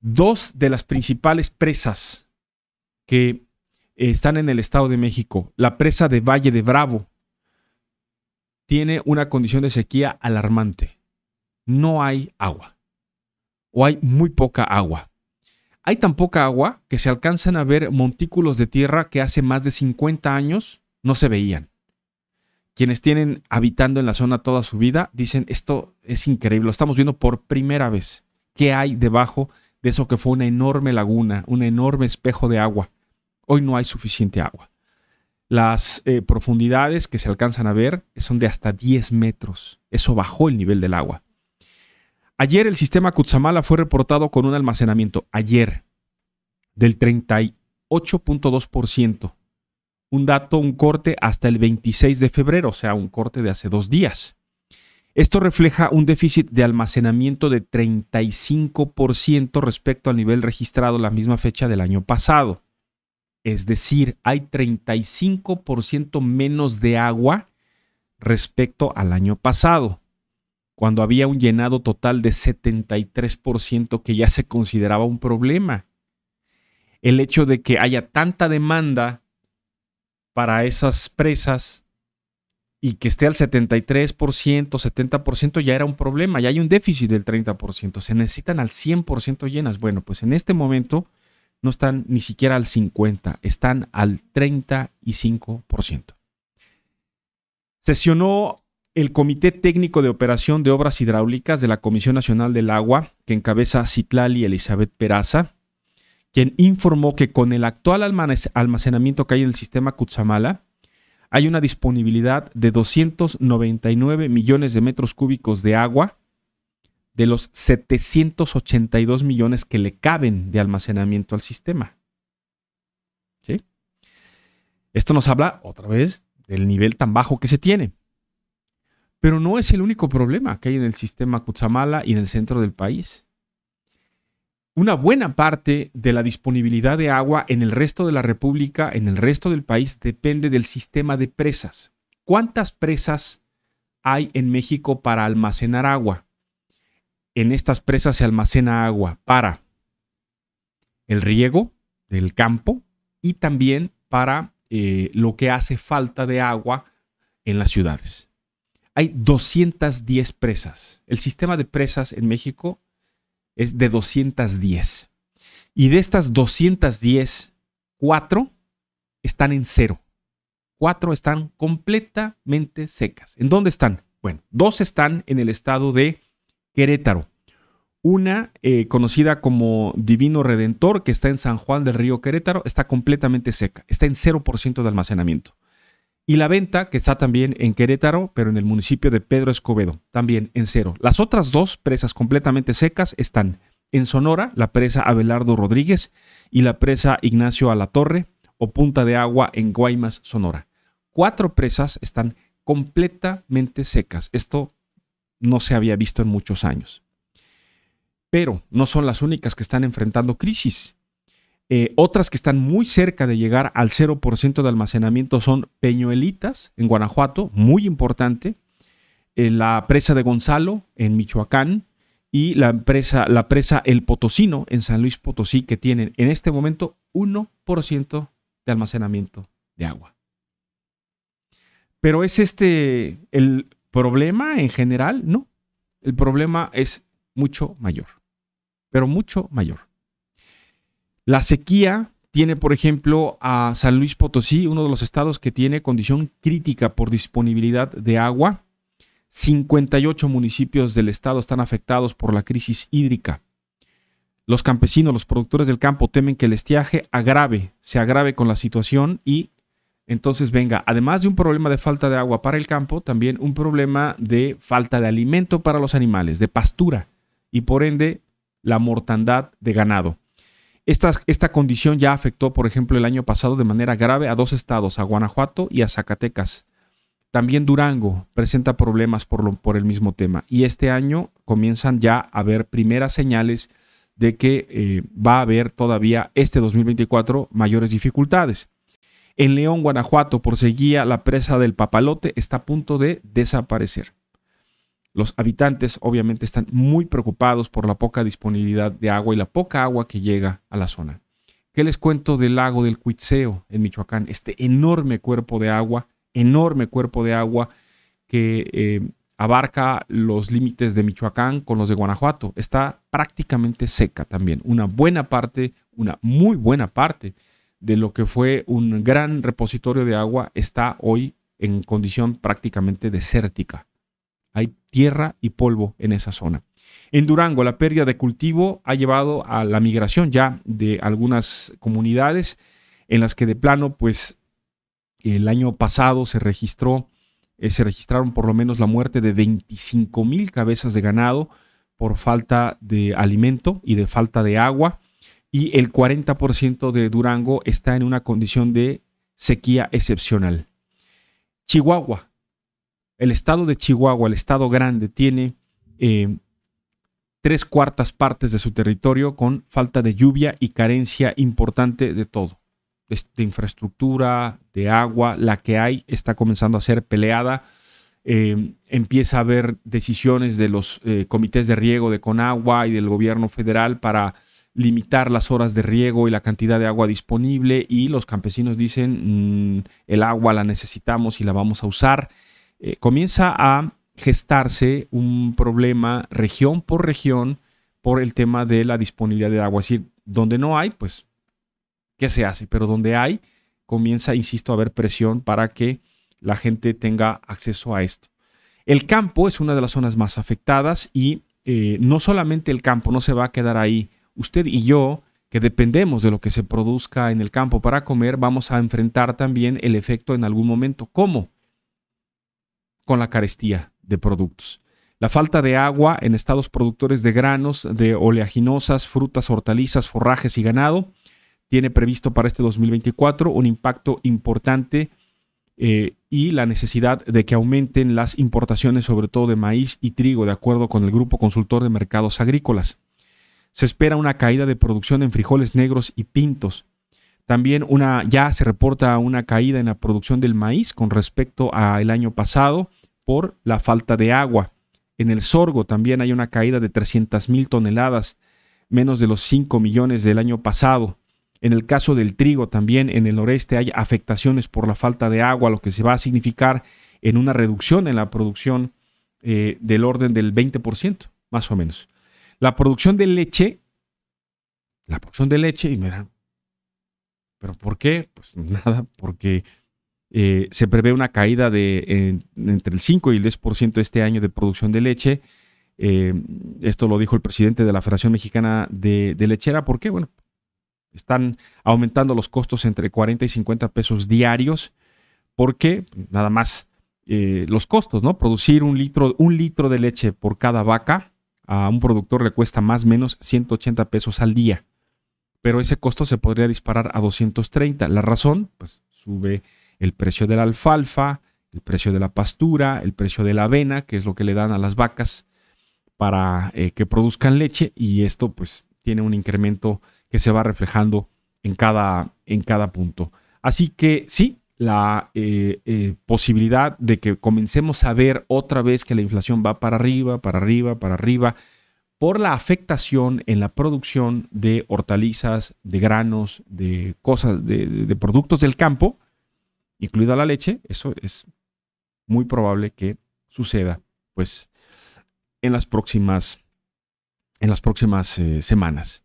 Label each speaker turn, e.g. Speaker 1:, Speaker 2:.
Speaker 1: dos de las principales presas que eh, están en el Estado de México. La presa de Valle de Bravo tiene una condición de sequía alarmante. No hay agua. O hay muy poca agua. Hay tan poca agua que se alcanzan a ver montículos de tierra que hace más de 50 años no se veían. Quienes tienen habitando en la zona toda su vida dicen, esto es increíble, lo estamos viendo por primera vez. ¿Qué hay debajo de eso que fue una enorme laguna, un enorme espejo de agua. Hoy no hay suficiente agua. Las eh, profundidades que se alcanzan a ver son de hasta 10 metros. Eso bajó el nivel del agua. Ayer el sistema Kutsamala fue reportado con un almacenamiento, ayer, del 38.2%. Un dato, un corte hasta el 26 de febrero, o sea, un corte de hace dos días. Esto refleja un déficit de almacenamiento de 35% respecto al nivel registrado la misma fecha del año pasado. Es decir, hay 35% menos de agua respecto al año pasado, cuando había un llenado total de 73% que ya se consideraba un problema. El hecho de que haya tanta demanda para esas presas y que esté al 73%, 70%, ya era un problema, ya hay un déficit del 30%, se necesitan al 100% llenas. Bueno, pues en este momento no están ni siquiera al 50%, están al 35%. Sesionó el Comité Técnico de Operación de Obras Hidráulicas de la Comisión Nacional del Agua, que encabeza Citlali Elizabeth Peraza, quien informó que con el actual almacenamiento que hay en el sistema Cutzamala, hay una disponibilidad de 299 millones de metros cúbicos de agua de los 782 millones que le caben de almacenamiento al sistema. Esto nos habla otra vez del nivel tan bajo que se tiene. Pero no es el único problema que hay en el sistema Cuzamala y en el centro del país una buena parte de la disponibilidad de agua en el resto de la República, en el resto del país, depende del sistema de presas. ¿Cuántas presas hay en México para almacenar agua? En estas presas se almacena agua para el riego del campo y también para eh, lo que hace falta de agua en las ciudades. Hay 210 presas. El sistema de presas en México es de 210. Y de estas 210, cuatro están en cero. cuatro están completamente secas. ¿En dónde están? Bueno, dos están en el estado de Querétaro. Una eh, conocida como Divino Redentor, que está en San Juan del Río Querétaro, está completamente seca, está en 0% de almacenamiento. Y la venta, que está también en Querétaro, pero en el municipio de Pedro Escobedo, también en cero. Las otras dos presas completamente secas están en Sonora, la presa Abelardo Rodríguez y la presa Ignacio Alatorre o Punta de Agua en Guaymas, Sonora. Cuatro presas están completamente secas. Esto no se había visto en muchos años. Pero no son las únicas que están enfrentando crisis. Eh, otras que están muy cerca de llegar al 0% de almacenamiento son Peñuelitas, en Guanajuato, muy importante, eh, la presa de Gonzalo, en Michoacán, y la, empresa, la presa El Potosino, en San Luis Potosí, que tienen en este momento 1% de almacenamiento de agua. Pero ¿es este el problema en general? No, el problema es mucho mayor, pero mucho mayor. La sequía tiene, por ejemplo, a San Luis Potosí, uno de los estados que tiene condición crítica por disponibilidad de agua. 58 municipios del estado están afectados por la crisis hídrica. Los campesinos, los productores del campo temen que el estiaje agrave, se agrave con la situación y entonces venga, además de un problema de falta de agua para el campo, también un problema de falta de alimento para los animales, de pastura y por ende la mortandad de ganado. Esta, condición ya afectó, por ejemplo, el año pasado de manera grave a dos estados, a Guanajuato y a Zacatecas. También Durango presenta problemas por, por el mismo tema y este año comienzan ya a haber primeras señales de que eh, va a haber todavía este 2024 mayores dificultades. En León, Guanajuato, por seguía la presa del papalote, está a punto de desaparecer. Los habitantes obviamente están muy preocupados por la poca disponibilidad de agua y la poca agua que llega a la zona. ¿Qué les cuento del lago del Cuitseo en Michoacán? Este enorme cuerpo de agua, enorme cuerpo de agua que eh, abarca los límites de Michoacán con los de Guanajuato. Está prácticamente seca también. Una buena parte, una muy buena parte de lo que fue un gran repositorio de agua está hoy en condición prácticamente desértica tierra y polvo en esa zona. En Durango, la pérdida de cultivo ha llevado a la migración ya de algunas comunidades en las que de plano, pues el año pasado se registró, eh, se registraron por lo menos la muerte de 25 mil cabezas de ganado por falta de alimento y de falta de agua. Y el 40% de Durango está en una condición de sequía excepcional. Chihuahua, el estado de Chihuahua, el estado grande, tiene eh, tres cuartas partes de su territorio con falta de lluvia y carencia importante de todo. De infraestructura, de agua, la que hay está comenzando a ser peleada. Eh, empieza a haber decisiones de los eh, comités de riego de Conagua y del gobierno federal para limitar las horas de riego y la cantidad de agua disponible y los campesinos dicen mm, el agua la necesitamos y la vamos a usar eh, comienza a gestarse un problema región por región por el tema de la disponibilidad de agua. Es decir, donde no hay, pues, ¿qué se hace? Pero donde hay, comienza, insisto, a haber presión para que la gente tenga acceso a esto. El campo es una de las zonas más afectadas y eh, no solamente el campo no se va a quedar ahí. Usted y yo, que dependemos de lo que se produzca en el campo para comer, vamos a enfrentar también el efecto en algún momento. ¿Cómo? con la carestía de productos. La falta de agua en estados productores de granos, de oleaginosas, frutas, hortalizas, forrajes y ganado tiene previsto para este 2024 un impacto importante eh, y la necesidad de que aumenten las importaciones, sobre todo de maíz y trigo, de acuerdo con el Grupo Consultor de Mercados Agrícolas. Se espera una caída de producción en frijoles negros y pintos, también una, ya se reporta una caída en la producción del maíz con respecto al año pasado por la falta de agua. En el sorgo también hay una caída de 300 mil toneladas, menos de los 5 millones del año pasado. En el caso del trigo también en el noreste hay afectaciones por la falta de agua, lo que se va a significar en una reducción en la producción eh, del orden del 20%, más o menos. La producción de leche, la producción de leche, y mira, ¿Pero por qué? Pues nada, porque eh, se prevé una caída de entre el 5 y el 10% este año de producción de leche. Em, esto lo dijo el presidente de la Federación Mexicana de, Lechera. ¿Por qué? Bueno, están aumentando los costos entre 40 y 50 pesos diarios. porque Nada más eh, los costos, ¿no? Producir un litro, un litro de leche por cada vaca a un productor le cuesta más o menos 180 pesos al día pero ese costo se podría disparar a 230. La razón, pues sube el precio de la alfalfa, el precio de la pastura, el precio de la avena, que es lo que le dan a las vacas para eh, que produzcan leche, y esto pues tiene un incremento que se va reflejando en cada, en cada punto. Así que sí, la eh, eh, posibilidad de que comencemos a ver otra vez que la inflación va para arriba, para arriba, para arriba, por la afectación en la producción de hortalizas, de granos, de cosas, de, productos del campo, incluida la leche, eso es muy probable que suceda, pues, en las próximas, en las próximas eh, semanas.